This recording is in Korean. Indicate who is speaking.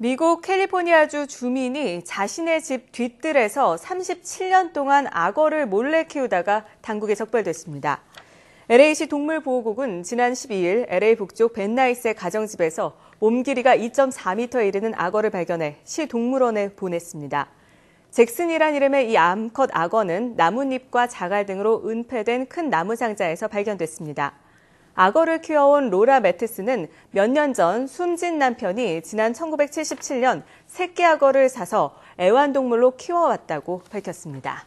Speaker 1: 미국 캘리포니아주 주민이 자신의 집뒤뜰에서 37년 동안 악어를 몰래 키우다가 당국에 적발됐습니다. LA시 동물보호국은 지난 12일 LA 북쪽 벤나이스의 가정집에서 몸 길이가 2.4m에 이르는 악어를 발견해 시 동물원에 보냈습니다. 잭슨이란 이름의 이 암컷 악어는 나뭇잎과 자갈 등으로 은폐된 큰 나무 상자에서 발견됐습니다. 악어를 키워온 로라 매트스는 몇 년 전 숨진 남편이 지난 1977년 새끼 악어를 사서 애완동물로 키워왔다고 밝혔습니다.